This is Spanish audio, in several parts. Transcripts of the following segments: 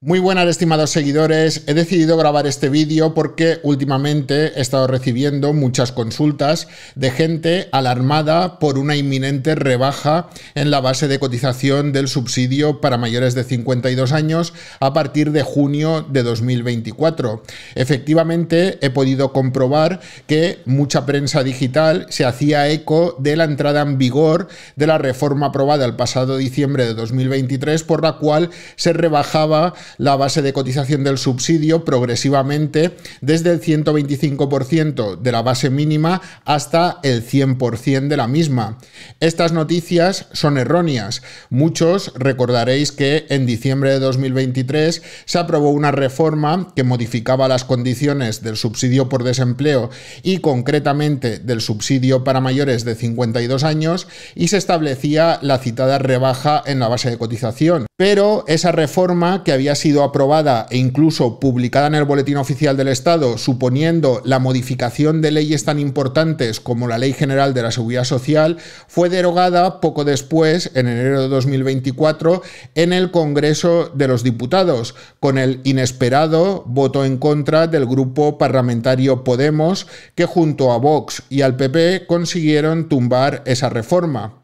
Muy buenas estimados seguidores, he decidido grabar este vídeo porque últimamente he estado recibiendo muchas consultas de gente alarmada por una inminente rebaja en la base de cotización del subsidio para mayores de 52 años a partir de junio de 2024. Efectivamente, he podido comprobar que mucha prensa digital se hacía eco de la entrada en vigor de la reforma aprobada el pasado diciembre de 2023 por la cual se rebajaba la base de cotización del subsidio progresivamente desde el 125% de la base mínima hasta el 100% de la misma. Estas noticias son erróneas. Muchos recordaréis que en diciembre de 2023 se aprobó una reforma que modificaba las condiciones del subsidio por desempleo y concretamente del subsidio para mayores de 52 años y se establecía la citada rebaja en la base de cotización pero esa reforma que había sido aprobada e incluso publicada en el Boletín Oficial del Estado, suponiendo la modificación de leyes tan importantes como la Ley General de la Seguridad Social, fue derogada poco después, en enero de 2024, en el Congreso de los Diputados, con el inesperado voto en contra del grupo parlamentario Podemos, que junto a Vox y al PP consiguieron tumbar esa reforma.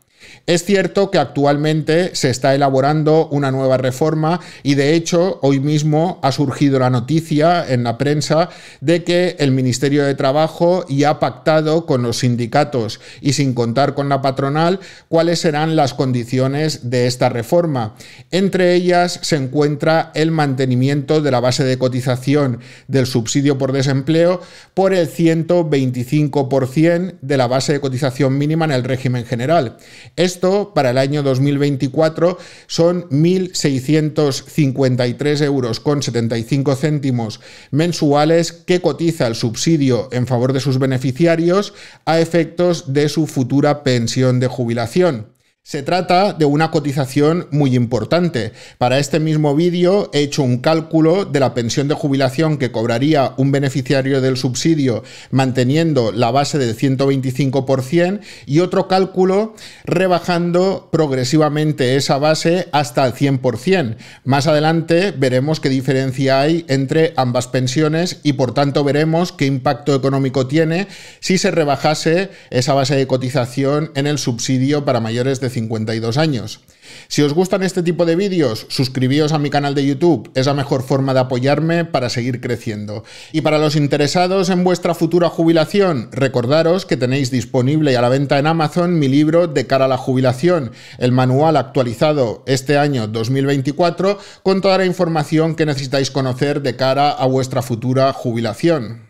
Es cierto que actualmente se está elaborando una nueva reforma y de hecho hoy mismo ha surgido la noticia en la prensa de que el Ministerio de Trabajo ya ha pactado con los sindicatos y sin contar con la patronal cuáles serán las condiciones de esta reforma. Entre ellas se encuentra el mantenimiento de la base de cotización del subsidio por desempleo por el 125% de la base de cotización mínima en el régimen general. Esto para el año 2024 son 1.653 euros con 75 céntimos mensuales que cotiza el subsidio en favor de sus beneficiarios a efectos de su futura pensión de jubilación. Se trata de una cotización muy importante. Para este mismo vídeo he hecho un cálculo de la pensión de jubilación que cobraría un beneficiario del subsidio manteniendo la base del 125% y otro cálculo rebajando progresivamente esa base hasta el 100%. Más adelante veremos qué diferencia hay entre ambas pensiones y por tanto veremos qué impacto económico tiene si se rebajase esa base de cotización en el subsidio para mayores de 52 años. Si os gustan este tipo de vídeos, suscribíos a mi canal de YouTube, es la mejor forma de apoyarme para seguir creciendo. Y para los interesados en vuestra futura jubilación, recordaros que tenéis disponible y a la venta en Amazon mi libro De cara a la jubilación, el manual actualizado este año 2024 con toda la información que necesitáis conocer de cara a vuestra futura jubilación.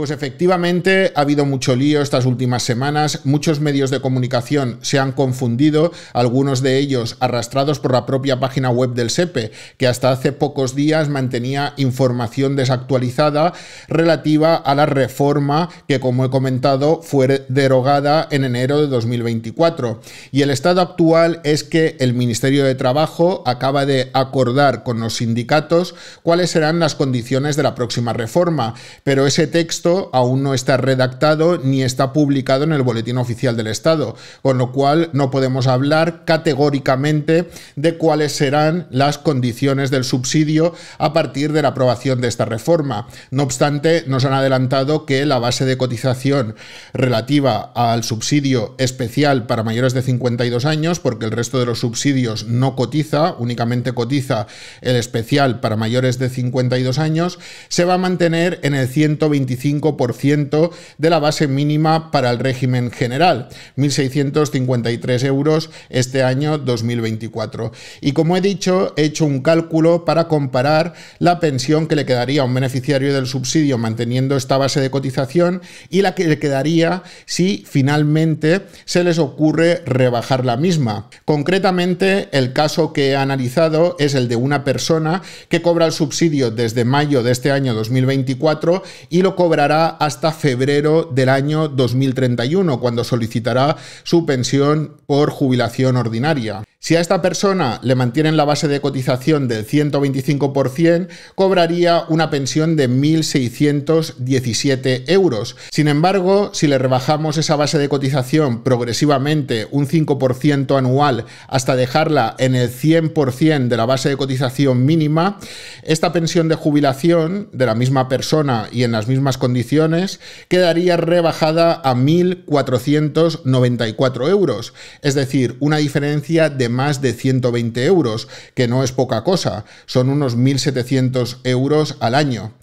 Pues efectivamente ha habido mucho lío estas últimas semanas, muchos medios de comunicación se han confundido, algunos de ellos arrastrados por la propia página web del SEPE, que hasta hace pocos días mantenía información desactualizada relativa a la reforma que, como he comentado, fue derogada en enero de 2024. Y el estado actual es que el Ministerio de Trabajo acaba de acordar con los sindicatos cuáles serán las condiciones de la próxima reforma, pero ese texto aún no está redactado ni está publicado en el Boletín Oficial del Estado, con lo cual no podemos hablar categóricamente de cuáles serán las condiciones del subsidio a partir de la aprobación de esta reforma. No obstante, nos han adelantado que la base de cotización relativa al subsidio especial para mayores de 52 años, porque el resto de los subsidios no cotiza, únicamente cotiza el especial para mayores de 52 años, se va a mantener en el 125 ciento de la base mínima para el régimen general, 1.653 euros este año 2024. Y como he dicho, he hecho un cálculo para comparar la pensión que le quedaría a un beneficiario del subsidio manteniendo esta base de cotización y la que le quedaría si finalmente se les ocurre rebajar la misma. Concretamente, el caso que he analizado es el de una persona que cobra el subsidio desde mayo de este año 2024 y lo cobrará hasta febrero del año 2031, cuando solicitará su pensión por jubilación ordinaria. Si a esta persona le mantienen la base de cotización del 125%, cobraría una pensión de 1.617 euros. Sin embargo, si le rebajamos esa base de cotización progresivamente un 5% anual hasta dejarla en el 100% de la base de cotización mínima, esta pensión de jubilación de la misma persona y en las mismas condiciones quedaría rebajada a 1.494 euros, es decir, una diferencia de más de 120 euros, que no es poca cosa, son unos 1.700 euros al año.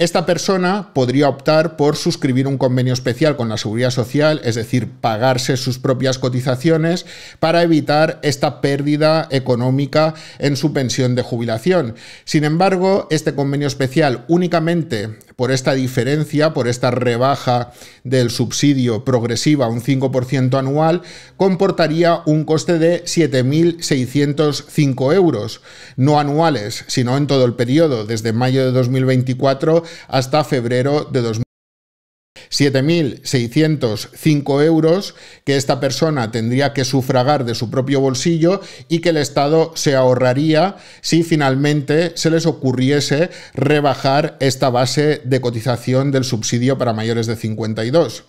Esta persona podría optar por suscribir un convenio especial con la Seguridad Social, es decir, pagarse sus propias cotizaciones para evitar esta pérdida económica en su pensión de jubilación. Sin embargo, este convenio especial únicamente por esta diferencia, por esta rebaja del subsidio progresiva un 5% anual, comportaría un coste de 7.605 euros, no anuales, sino en todo el periodo, desde mayo de 2024 hasta febrero de 2020. 7.605 euros que esta persona tendría que sufragar de su propio bolsillo y que el Estado se ahorraría si finalmente se les ocurriese rebajar esta base de cotización del subsidio para mayores de 52.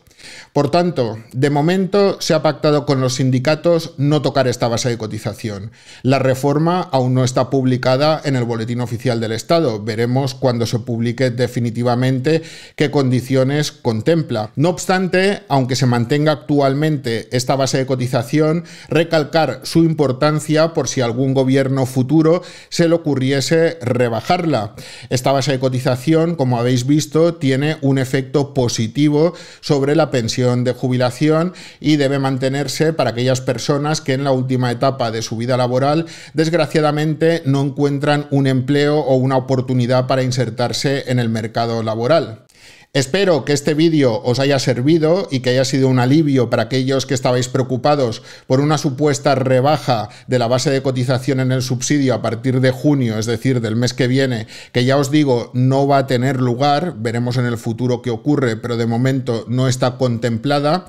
Por tanto, de momento se ha pactado con los sindicatos no tocar esta base de cotización. La reforma aún no está publicada en el Boletín Oficial del Estado. Veremos cuando se publique definitivamente qué condiciones contempla. No obstante, aunque se mantenga actualmente esta base de cotización, recalcar su importancia por si algún gobierno futuro se le ocurriese rebajarla. Esta base de cotización, como habéis visto, tiene un efecto positivo sobre la pensión de jubilación y debe mantenerse para aquellas personas que en la última etapa de su vida laboral desgraciadamente no encuentran un empleo o una oportunidad para insertarse en el mercado laboral. Espero que este vídeo os haya servido y que haya sido un alivio para aquellos que estabais preocupados por una supuesta rebaja de la base de cotización en el subsidio a partir de junio, es decir, del mes que viene, que ya os digo, no va a tener lugar, veremos en el futuro qué ocurre, pero de momento no está contemplada.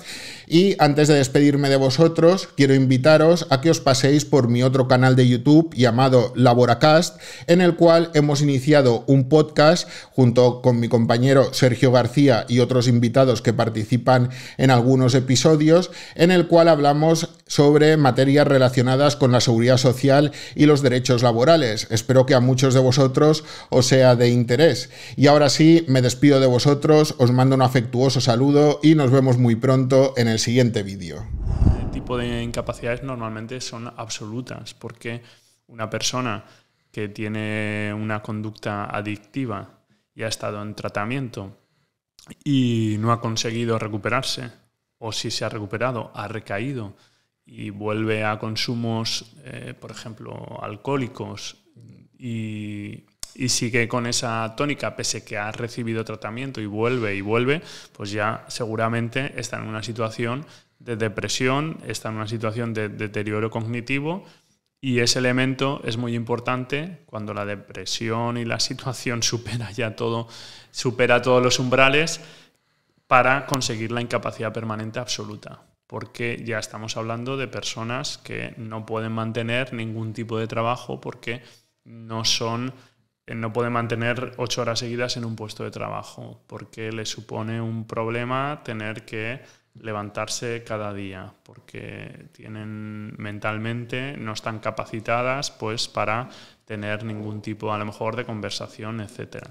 Y antes de despedirme de vosotros, quiero invitaros a que os paséis por mi otro canal de YouTube llamado Laboracast, en el cual hemos iniciado un podcast junto con mi compañero Sergio García y otros invitados que participan en algunos episodios, en el cual hablamos sobre materias relacionadas con la seguridad social y los derechos laborales. Espero que a muchos de vosotros os sea de interés. Y ahora sí, me despido de vosotros, os mando un afectuoso saludo y nos vemos muy pronto en el siguiente vídeo. El tipo de incapacidades normalmente son absolutas, porque una persona que tiene una conducta adictiva y ha estado en tratamiento y no ha conseguido recuperarse, o si se ha recuperado, ha recaído y vuelve a consumos, eh, por ejemplo, alcohólicos y y sigue con esa tónica, pese que ha recibido tratamiento y vuelve y vuelve, pues ya seguramente está en una situación de depresión, está en una situación de deterioro cognitivo y ese elemento es muy importante cuando la depresión y la situación supera ya todo, supera todos los umbrales para conseguir la incapacidad permanente absoluta. Porque ya estamos hablando de personas que no pueden mantener ningún tipo de trabajo porque no son no puede mantener ocho horas seguidas en un puesto de trabajo, porque le supone un problema tener que levantarse cada día, porque tienen mentalmente, no están capacitadas pues para tener ningún tipo a lo mejor de conversación, etcétera.